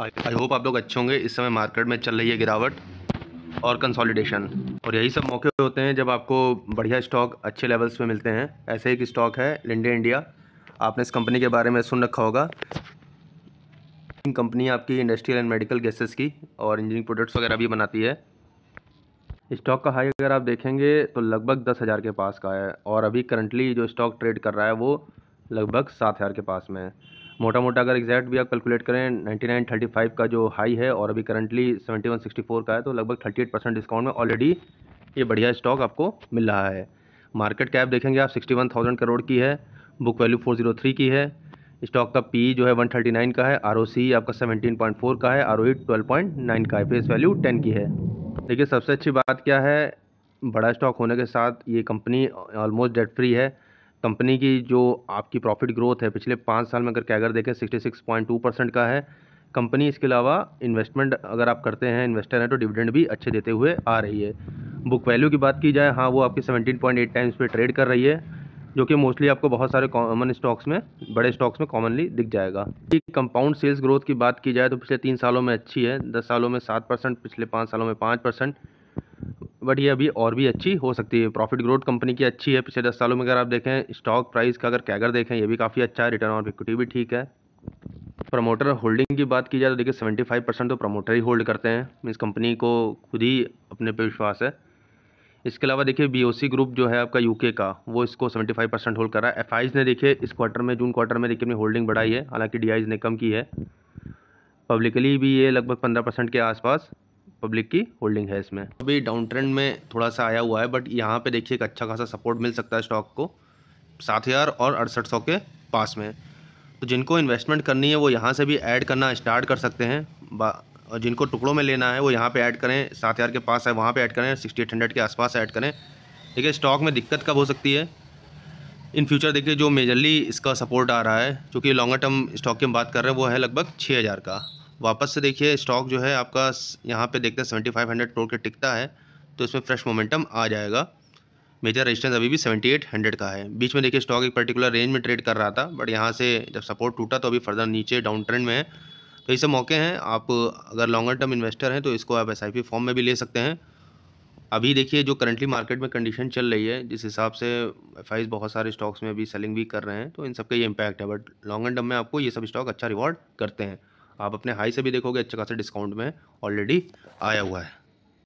I hope आप लोग अच्छे होंगे इस समय मार्केट में चल रही है गिरावट और कंसोलिडेशन और यही सब मौके होते हैं जब आपको बढ़िया स्टॉक अच्छे लेवल्स पे मिलते हैं ऐसे एक स्टॉक है लिंडे इंडिया आपने इस कंपनी के बारे में सुन रखा होगा कंपनी आपकी इंडस्ट्रियल एंड मेडिकल गैसेस की और इंजीनियरिंग प्रोडक्ट्स वगैरह भी बनाती है स्टॉक का हाई अगर आप देखेंगे तो लगभग दस हज़ार के पास का है और अभी करंटली जो स्टॉक ट्रेड कर रहा है वो लगभग सात हज़ार के पास में है मोटा मोटा अगर एग्जैक्ट भी आप कैलकुलेट करें 9935 का जो हाई है और अभी करंटली 7164 का है तो लगभग 38 परसेंट डिस्काउंट में ऑलरेडी ये बढ़िया स्टॉक आपको मिल रहा है मार्केट कैप देखेंगे आप 61,000 करोड़ की है बुक वैल्यू 403 की है स्टॉक का पी जो है 139 का है आर आपका 17.4 का है आर ओ नाइन का है फेस वैल्यू टेन की है देखिए सबसे अच्छी बात क्या है बड़ा स्टॉक होने के साथ ये कंपनी ऑलमोस्ट डेट फ्री है कंपनी की जो आपकी प्रॉफिट ग्रोथ है पिछले पाँच साल में अगर कैगर देखें sixty six point two percent का है कंपनी इसके अलावा इन्वेस्टमेंट अगर आप करते हैं इन्वेस्टर हैं तो डिविडेंड भी अच्छे देते हुए आ रही है बुक वैल्यू की बात की जाए हाँ वो आपकी सेवनटीन पॉइंट एट टाइम्स पर ट्रेड कर रही है जो कि मोस्टली आपको बहुत सारे कॉमन स्टॉक्स में बड़े स्टॉक्स में कॉमनली दिख जाएगा कंपाउंड सेल्स ग्रोथ की बात की जाए तो पिछले तीन सालों में अच्छी है दस सालों में सात परसेंट पिछले पाँच सालों में पाँच परसेंट बट ये अभी और भी अच्छी हो सकती है प्रॉफिट ग्रोथ कंपनी की अच्छी है पिछले दस सालों में अगर आप देखें स्टॉक प्राइस का अगर कैगर देखें ये भी काफ़ी अच्छा है रिटर्न ऑन इक्विटी भी ठीक है प्रमोटर होल्डिंग की बात की जाए तो देखिए सेवेंटी फाइव परसेंट तो प्रमोटर ही होल्ड करते हैं मीन्स कंपनी को खुद ही अपने पे विश्वास है इसके अलावा देखिए बीओसी ग्रुप जो है आपका यूके का वो इसको सेवेंटी फाइव परसेंट होल्ड कर रहा है एफ ने देखिए इस क्वार्टर में जून क्वार्टर में देखिए अपनी होल्डिंग बढ़ाई है हालांकि डी ने कम की है पब्लिकली भी ये लगभग पंद्रह परसेंट के आसपास पब्लिक की होल्डिंग है इसमें अभी डाउन ट्रेंड में थोड़ा सा आया हुआ है बट यहाँ पे देखिए एक अच्छा खासा सपोर्ट मिल सकता है स्टॉक को सात हज़ार और अड़सठ सौ के पास में तो जिनको इन्वेस्टमेंट करनी है वो यहाँ से भी ऐड करना स्टार्ट कर सकते हैं और जिनको टुकड़ों में लेना है वो यहाँ पर ऐड करें सात हज़ार के पास है वहाँ पर ऐड करें सिक्सटी एट हंड्रेड के आसपास ऐड करें देखिए स्टॉक में दिक्कत कब हो सकती है इन फ्यूचर देखिए जो मेजरली इसका सपोर्ट आ रहा है क्योंकि लॉन्गर टर्म स्टॉक की हम बात कर रहे हैं वो है लगभग छः हज़ार का वापस से देखिए स्टॉक जो है आपका यहाँ पे देखते हैं सेवेंटी फाइव हंड्रेड तोड़ के टिकता है तो इसमें फ्रेश मोमेंटम आ जाएगा मेजर रेजिस्टेंस अभी भी सेवेंटी एट हंड्रेड का है बीच में देखिए स्टॉक एक पर्टिकुलर रेंज में ट्रेड कर रहा था बट यहाँ से जब सपोर्ट टूटा तो अभी फर्दर नीचे डाउन ट्रेंड में है तो ऐसे सब मौके हैं आप अगर लॉन्गर टर्म इन्वेस्टर हैं तो इसको आप एस फॉर्म में भी ले सकते हैं अभी देखिए जो करंटली मार्केट में कंडीशन चल रही है जिस हिसाब से एफ बहुत सारे स्टॉक्स में अभी सेलिंग भी कर रहे हैं तो इन सब का ये इम्पैक्ट है बट लॉन्ग एंड टर्म में आपको ये सब स्टॉक अच्छा रिवॉर्ड करते हैं आप अपने हाई से भी देखोगे अच्छा खासा डिस्काउंट में ऑलरेडी आया हुआ है